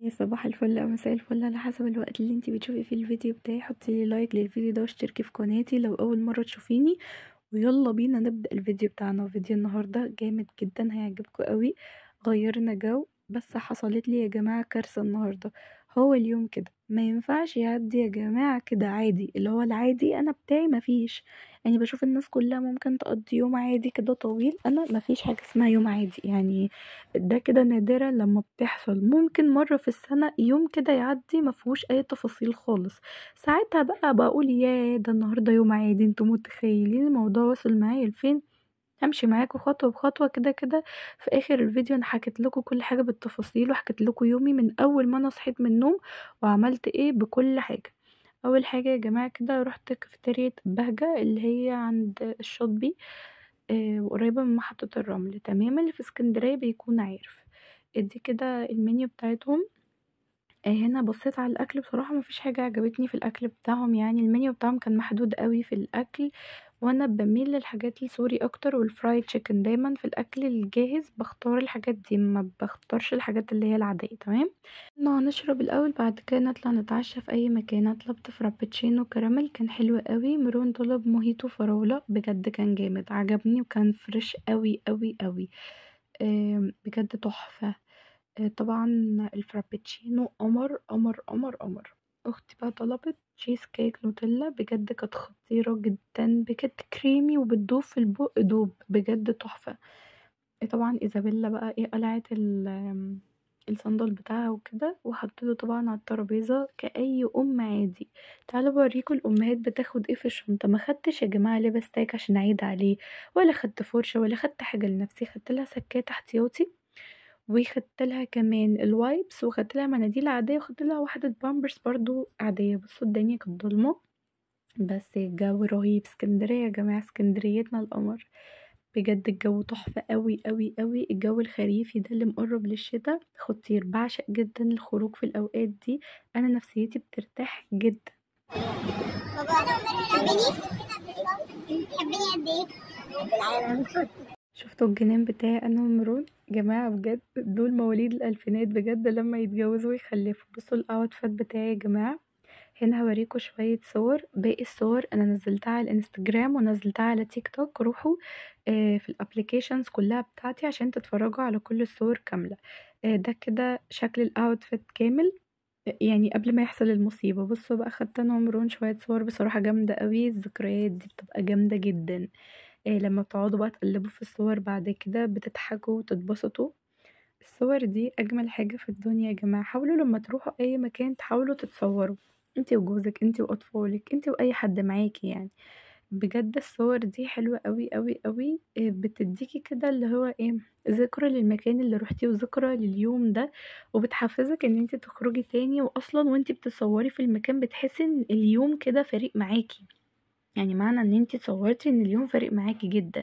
يا إيه، صباح الفل او مساء الفل على حسب الوقت اللي انتي بتشوفي فيه الفيديو بتاعي حطي لي لايك للفيديو ده واشتركي في قناتي لو اول مره تشوفيني ويلا بينا نبدا الفيديو بتاعنا فيديو النهارده جامد جدا هيعجبكم قوي غيرنا جو بس حصلت لي يا جماعه كارثه النهارده هو اليوم كده ما ينفعش يعدي يا جماعة كده عادي اللي هو العادي أنا بتاعي مفيش يعني بشوف الناس كلها ممكن تقضي يوم عادي كده طويل أنا مفيش حاجة اسمها يوم عادي يعني ده كده نادرا لما بتحصل ممكن مرة في السنة يوم كده يعدي فيهوش أي تفاصيل خالص ساعتها بقى بقول يا ده النهاردة يوم عادي انتوا متخيلين الموضوع وصل معايا لفين همشي معاكم خطوه بخطوه كده كده في اخر الفيديو انا حكيت لكم كل حاجه بالتفاصيل وحكيت لكم يومي من اول ما انا صحيت من النوم وعملت ايه بكل حاجه اول حاجه يا جماعه كده رحت كافيتيريا بهجه اللي هي عند الشاطبي وقريبه آه، من محطه الرمل تمام اللي في اسكندريه بيكون عارف ادي كده المنيو بتاعتهم آه، هنا بصيت على الاكل بصراحه مفيش حاجه عجبتني في الاكل بتاعهم يعني المنيو بتاعهم كان محدود قوي في الاكل وانا بميل للحاجات السوري اكتر والفرايد تشيكن دايما في الاكل الجاهز بختار الحاجات دي ما بختارش الحاجات اللي هي العاديه تمام نشرب هنشرب الاول بعد كده نطلع نتعشى في اي مكان انا طلبت فرابتشينو كراميل كان حلو قوي مرون طلب موهيتو فراوله بجد كان جامد عجبني وكان فريش قوي قوي قوي بجد تحفه آه، طبعا الفرابتشينو قمر قمر قمر قمر أختي بقى طلبت تشيز كيك نوتيلا بجد كانت خطيرة جدا بجد كريمي وبتدوب في البق دوب بجد تحفة إيه طبعا ايزابيلا بقى ايه قلعت الصندل بتاعها وكده وحطته طبعا على الترابيزة كأي أم عادي تعالوا بوريكم الأمهات بتاخد ايه في الشنطة ما خدتش يا جماعة لبس تاك عشان أعيد عليه ولا خدت فرشة ولا خدت حاجة لنفسي خدت لها سكات احتياطي وخدت لها كمان الوايبس وخدت لها مناديل عاديه وخدت لها واحده بامبرز برضو عاديه بصوا الدنيا كانت ضلمه بس الجو رهيب اسكندريه يا جماعه اسكندريتنا القمر بجد الجو تحفه قوي قوي قوي الجو الخريفي ده اللي مقرب للشتاء خطير بعشق جدا الخروج في الاوقات دي انا نفسيتي بترتاح جدا بابا قد ايه؟ شفتوا الجنان بتاعي انا ومرون جماعة بجد دول مواليد الالفينات بجد لما يتجوزوا ويخلفوا بصوا الاوت فات بتاعي يا جماعة هنا هوريكم شوية صور باقي الصور انا نزلتها على الانستجرام ونزلتها على تيك توك روحوا آه، في الابليكيشنز كلها بتاعتي عشان تتفرجوا على كل الصور كاملة آه، ده كده شكل الاوتفت كامل يعني قبل ما يحصل المصيبة بصوا بقى خدت انا ومرون شوية صور بصراحة جامدة قوي الذكريات دي بتبقى جامدة جدا آه، لما بتقعدوا بقى تقلبوا في الصور بعد كده بتضحكوا وتتبسطوا الصور دي أجمل حاجة في الدنيا يا جماعة حاولوا لما تروحوا أي مكان تحاولوا تتصوروا انتي وجوزك انتي وأطفالك انتي وأي حد معاكي يعني بجد الصور دي حلوة قوي قوي قوي آه، بتديكي كده اللي هو ايه ذكرى للمكان اللي روحتي وذكرى لليوم ده وبتحفزك ان انت تخرجي تاني واصلا وانت بتصوري في المكان بتحسي ان اليوم كده فريق معاكي يعني معنى ان انتي اتصورتي ان اليوم فارق معاكي جدًا،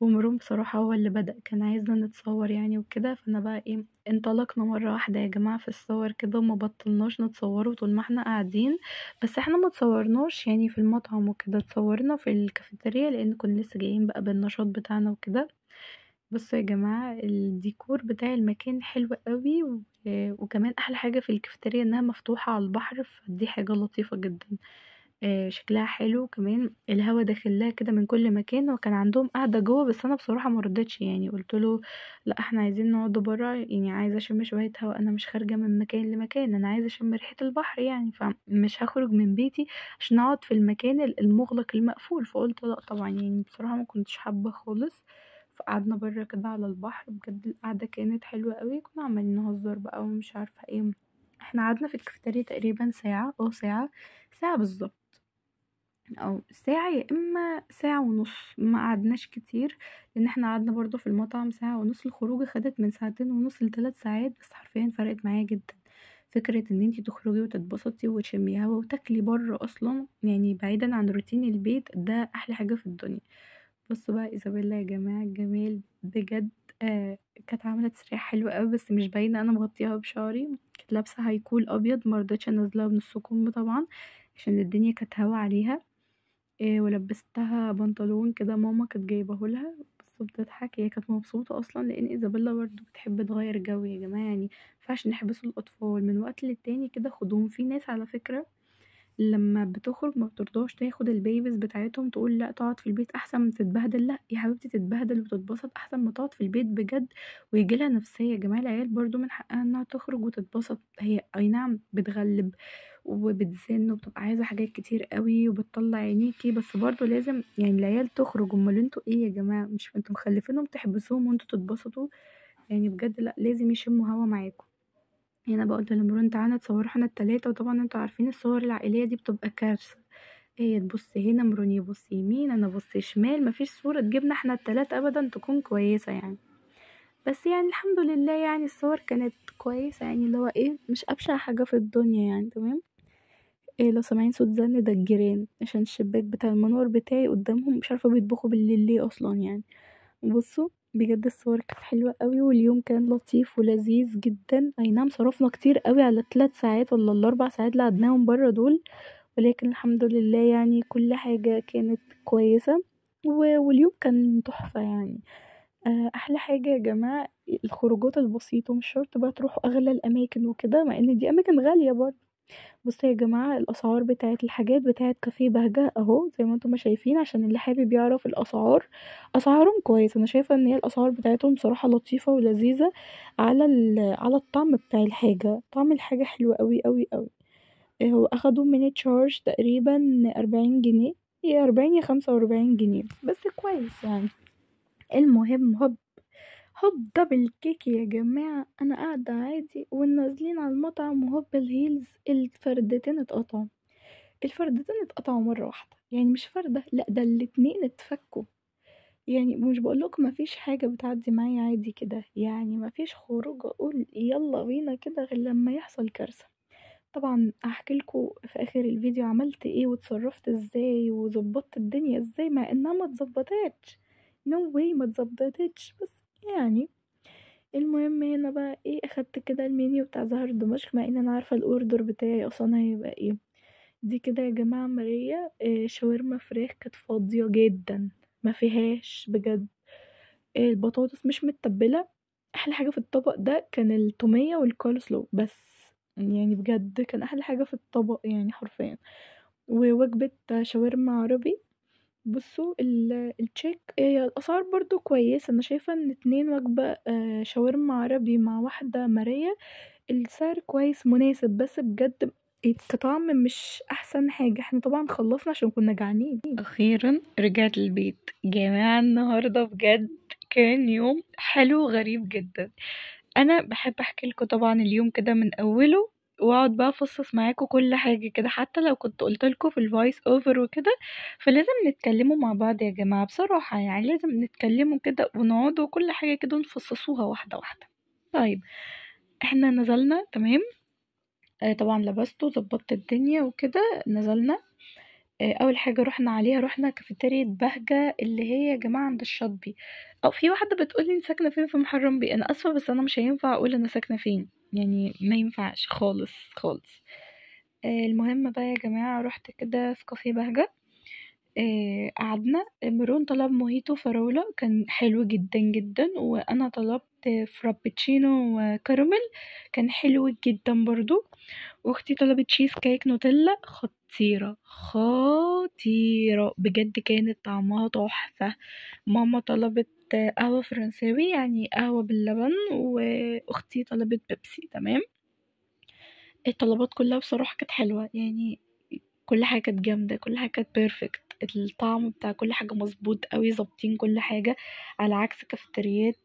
ومروم بصراحة هو اللي بدأ، كان عايزنا نتصور يعني وكده، فأنا بقى إيه، انطلقنا مرة واحدة يا جماعة في الصور كده وما بطلناش نتصوره طول ما إحنا قاعدين، بس إحنا ما اتصورناش يعني في المطعم وكده، اتصورنا في الكافيتيريا لأن كنا لسه جايين بقى بالنشاط بتاعنا وكده، بصوا يا جماعة الديكور بتاع المكان حلو أوي، وكمان أحلى حاجة في الكافيتيريا إنها مفتوحة على البحر، فدي حاجة لطيفة جدًا. آه، شكلها حلو كمان، الهوا داخل لها كده من كل مكان، وكان عندهم قعدة جوّه بس أنا بصراحة ما ردتش يعني قُلت له: "لأ إحنا عايزين نقعد برّه، يعني عايزة أشم شوية هوا، أنا مش خارجة من مكان لمكان، أنا عايزة أشم ريحة البحر يعني، فمش هخرج من بيتي عشان أقعد في المكان المُغلق المقفول." فقُلت لأ طبعًا يعني بصراحة ما كنتش حابة خالص، فقعدنا برّه كده على البحر، بجد القعدة كانت حلوة أوي، كنا عمّالين نهزر بقى ومش عارفة إيه، إحنا قعدنا في الكافيتيريا تقريبًا ساعة، آه ساعة، ساعة بالظبط او ساعة يا اما ساعة ونص ما قعدناش كتير لان احنا قعدنا برضو في المطعم ساعة ونص الخروج خدت من ساعتين ونص لثلاث ساعات بس حرفيا فرقت معايا جدا فكرة ان انتي تخرجي وتتبسطي وتشمي هوا وتاكلي بره اصلا يعني بعيدا عن روتين البيت ده احلى حاجة في الدنيا بصوا بقى ايزابيلا يا جماعة الجمال بجد آه كانت عاملة تسريحة حلوة اوي بس مش باينة انا مغطياها بشعري كانت لابسة هيكول ابيض مرضتش انزلها من كم طبعا عشان الدنيا كانت هوا عليها إيه ولبّستها بنطلون كده ماما كانت جايبه لها، بس بتضحك هي كانت مبسوطة أصلًا لإن إيزابيلا برضو بتحب تغيّر جو يا جماعة يعني فعشان ينفعش نحبس الأطفال من وقت للتاني كده خدوهم، في ناس على فكرة لمّا بتخرج ما بترضاش تاخد البيبيز بتاعتهم تقول لأ تقعد في البيت أحسن من تتبهدل، لأ يا حبيبتي تتبهدل وتتبسط أحسن ما تقعد في البيت بجد ويجي لها نفسية، يا جماعة العيال برضو من حقها إنها تخرج وتتبسط، هي أي نعم بتغلِّب. وبتزن وبتبقى عايزة حاجات كتير أوي وبتطلّع عينيكي بس برضه لازم يعني العيال تخرج، امال انتوا إيه يا جماعة مش انتوا مخلّفينهم تحبسوهم وانتوا تتبسطوا، يعني بجد لأ لازم يشموا هوا معاكم، يعني أنا باقول لمران تعالَ نتصور احنا التلاته وطبعًا انتوا عارفين الصور العائلية دي بتبقى كارثة، هي إيه، تبُص هنا، مرون يبُص يمين، أنا بص شمال، مفيش صورة تجيبنا احنا التلاته أبدًا تكون كويسة يعني، بس يعني الحمد لله يعني الصور كانت كويسة يعني اللي هو إيه مش أبشع حاجة في الدنيا يعني تمام. إيه لو سامعين صوت زن ده الجيران عشان الشباك بتاع المنور بتاعي قدامهم مش عارفه بيطبخوا بالليل ليه اصلا يعني بصوا بجد الصور كانت حلوه قوي واليوم كان لطيف ولذيذ جدا اي نعم صرفنا كتير قوي على الثلاث ساعات ولا الاربع ساعات اللي قعدناهم بره دول ولكن الحمد لله يعني كل حاجه كانت كويسه واليوم كان تحفه يعني آه، احلى حاجه يا جماعه الخروجات البسيطه مش شرط بقى تروحوا اغلى الاماكن وكده مع ان دي اماكن غاليه برضه بُصّوا يا جماعة، الأسعار بتاعة الحاجات بتاعة كافيه بهجة أهو زي ما أنتم شايفين عشان اللي حابب يعرف الأسعار، أسعارهم كويسة، أنا شايفة إن هي الأسعار بتاعتهم بصراحة لطيفة ولذيذة على ال على الطعم بتاع الحاجة، طعم الحاجة حلو أوي، أوي، أوي، آه، هو أخدوا من تشارج تقريبًا 40 جنيه، يا 40 يا 45 جنيه، بس كويس يعني. المهم هوب هوب دبل كيك يا جماعة انا قاعدة عادي ونازلين على المطعم وهوب الهيلز الفردتين اتقطعوا الفردتين اتقطعوا مرة واحدة يعني مش فردة لا ده الاتنين اتفكوا يعني مش بقولكم مفيش حاجة بتعدي معايا عادي كده يعني مفيش خروج اقول يلا بينا كده غير لما يحصل كارثة طبعا هحكيلكوا في اخر الفيديو عملت ايه وتصرفت ازاي وظبطت الدنيا ازاي مع انها متظبطتش نو واي متظبطتش بس يعني المهم هنا بقى ايه اخدت كده المنيو بتاع زهر دمشق مع ان انا عارفه الاوردر بتاعي اصلا هيبقى ايه دي كده يا جماعه ماريا إيه آه، شاورما فراخ كانت فاضيه جدا ما فيهاش بجد إيه البطاطس مش متبله احلى حاجه في الطبق ده كان التوميه والكولسلو بس يعني بجد كان احلى حاجه في الطبق يعني حرفيا ووجبه شاورما عربي بصوا ال التشيك آه، هي الأسعار برضه كويسة أنا شايفة إن اتنين وجبة آه، شاورما عربي مع واحدة مريه السعر كويس مناسب بس بجد كطعم مش أحسن حاجة احنا طبعا خلصنا عشان كنا جعانين أخيرا رجعت البيت جماعة النهاردة بجد كان يوم حلو غريب جدا أنا بحب أحكي لكم طبعا اليوم كده من أوله واقعد بقى أفصّص معاكم كل حاجة كده، حتى لو كنت قُلت لكم في الفويس اوفر وكده، فلازم نتكلّموا مع بعض يا جماعة بصراحة يعني، لازم نتكلّموا كده ونقعد وكل حاجة كده نفصّصوها واحدة، واحدة. طيب إحنا نزلنا تمام، آه طبعًا لبسته وظبطت الدنيا وكده، نزلنا آه أول حاجة رُحنا عليها رُحنا كافيتيريا بهجة اللي هي يا جماعة عند الشاطبي، او في واحدة بتقول لي أنتِ ساكنة فين في محرم بي أنا آسفة بس أنا مش هينفع أقول أنا ساكنة فين. يعني ما ينفعش خالص خالص آه، المهم بقى يا جماعة رحت كده في كافيه بهجة آه، قعدنا مرون طلب موهيتو فراولة كان حلو جدا جدا وأنا طلبت فرابتشينو وكراميل كان حلو جدا برضو واختي طلبت تشيز كيك نوتيلا خطيرة خطيرة بجد كانت طعمها تحفة ماما طلبت طلبت قهوة فرنساوي يعني قهوة باللبن وأختي طلبت بيبسي تمام الطلبات كلها بصراحة كانت حلوة يعني كل حاجة كانت جامدة كل حاجة كانت بيرفكت الطعم بتاع كل حاجة مظبوط قوي ظابطين كل حاجة على عكس كافتريات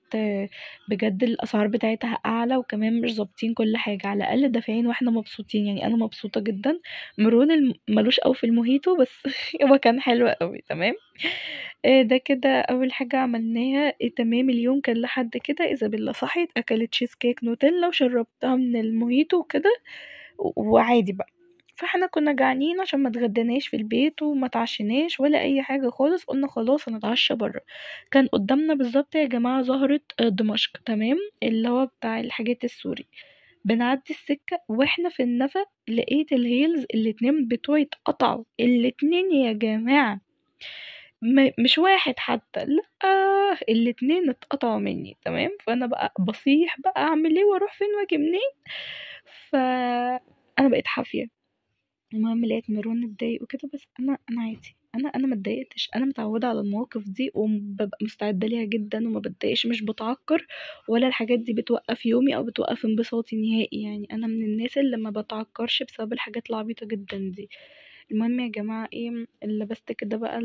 بجد الأسعار بتاعتها أعلى وكمان مش ظابطين كل حاجة على الأقل دافعين واحنا مبسوطين يعني أنا مبسوطة جدا مرون ملوش قوي في المهيتو بس هو كان حلو قوي تمام آه، ده كده أول حاجة عملناها إيه، تمام اليوم كان لحد كده إيزابيلا صحيت أكلت تشيز كيك نوتيلا وشربتها من المهيتو وكده وعادي بقى فاحنا كنا جعانين عشان ما اتغديناش في البيت وما تعشناش ولا اي حاجه خالص قلنا خلاص هنتعشى بره كان قدامنا بالظبط يا جماعه زهره آه، دمشق تمام اللي هو بتاع الحاجات السوري بنعدي السكة واحنا في النفق لقيت الهيلز الاتنين بتوعي اتقطعوا الاتنين يا جماعة مش واحد حتى لا الاتنين اتقطعوا مني تمام فانا بقى بصيح بقى اعمل ايه واروح فين واجي منين فانا بقيت حافية المهم لقيت ميرون اتضايق وكده بس انا انا عادي انا انا ما اتضايقتش انا متعوده على المواقف دي وببقى مستعده ليها جدا وما بتضايقش مش بتعكر ولا الحاجات دي بتوقف يومي او بتوقف انبساطي نهائي يعني انا من الناس اللي ما بتعكرش بسبب الحاجات العبيطه جدا دي المهم يا جماعه ايه لبست كده بقى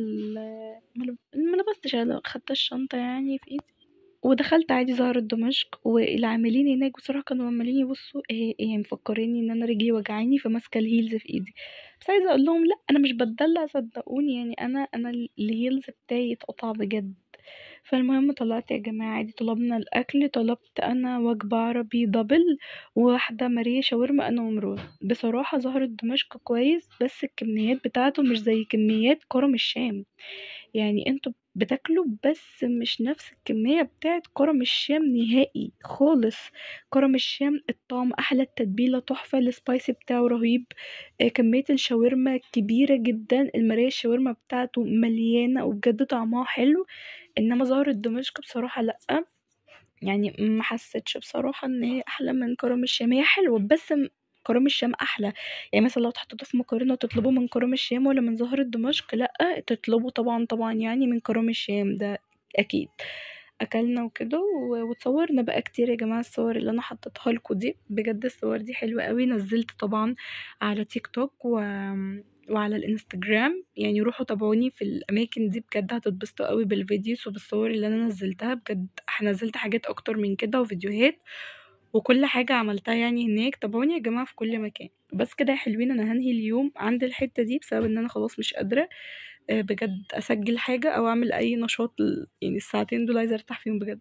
ما لبستش انا خدت الشنطه يعني في ايدي ودخلت عادي زهرة دمشق والعاملين هناك بصراحة كانوا عمالين يبصوا إيه إيه مفكريني ان انا رجلي وجعاني فماسكة الهيلز في ايدي بس عايزة اقول لهم لا انا مش بتدلع صدقوني يعني انا انا الهيلز بتاعي اتقطع بجد فالمهم طلعت يا جماعة عادي طلبنا الأكل طلبت أنا وجبة عربي دبل وواحدة ماريا شاورما أنا ومراد بصراحة زهرة دمشق كويس بس الكميات بتاعته مش زي كميات كرم الشام يعني انتوا بتاكله بس مش نفس الكمية بتاعت كرم الشام نهائي خالص كرم الشام الطعم أحلى التتبيلة تحفة السبايسي بتاعه رهيب آه، كمية الشاورما كبيرة جدا المراية الشاورما بتاعته مليانة وبجد طعمها حلو إنما زهرة دمشق بصراحة لأ يعني ما حسيتش بصراحه ان هي احلى من كرم الشام هي حلوه بس كرم الشام احلى يعني مثلا لو تحطوا في مكرونه تطلبوا من كرم الشام ولا من زهره دمشق لا تطلبوا طبعا طبعا يعني من كرم الشام ده اكيد اكلنا وكده وتصورنا بقى كتير يا جماعه الصور اللي انا حطيتها لكم دي بجد الصور دي حلوه قوي نزلت طبعا على تيك توك و... وعلى الانستجرام يعني روحوا تابعوني في الاماكن دي بجد هتتبسطوا قوي بالفيديوز وبالصور اللي انا نزلتها بجد نزلت حاجات اكتر من كده وفيديوهات وكل حاجة عملتها يعني هناك تابعوني يا جماعة في كل مكان بس كده يا حلوين أنا هنهي اليوم عند الحتة دي بسبب إن أنا خلاص مش قادرة آه، بجد أسجل حاجة أو أعمل أي نشاط يعني الساعتين دول عايزة أرتاح فيهم بجد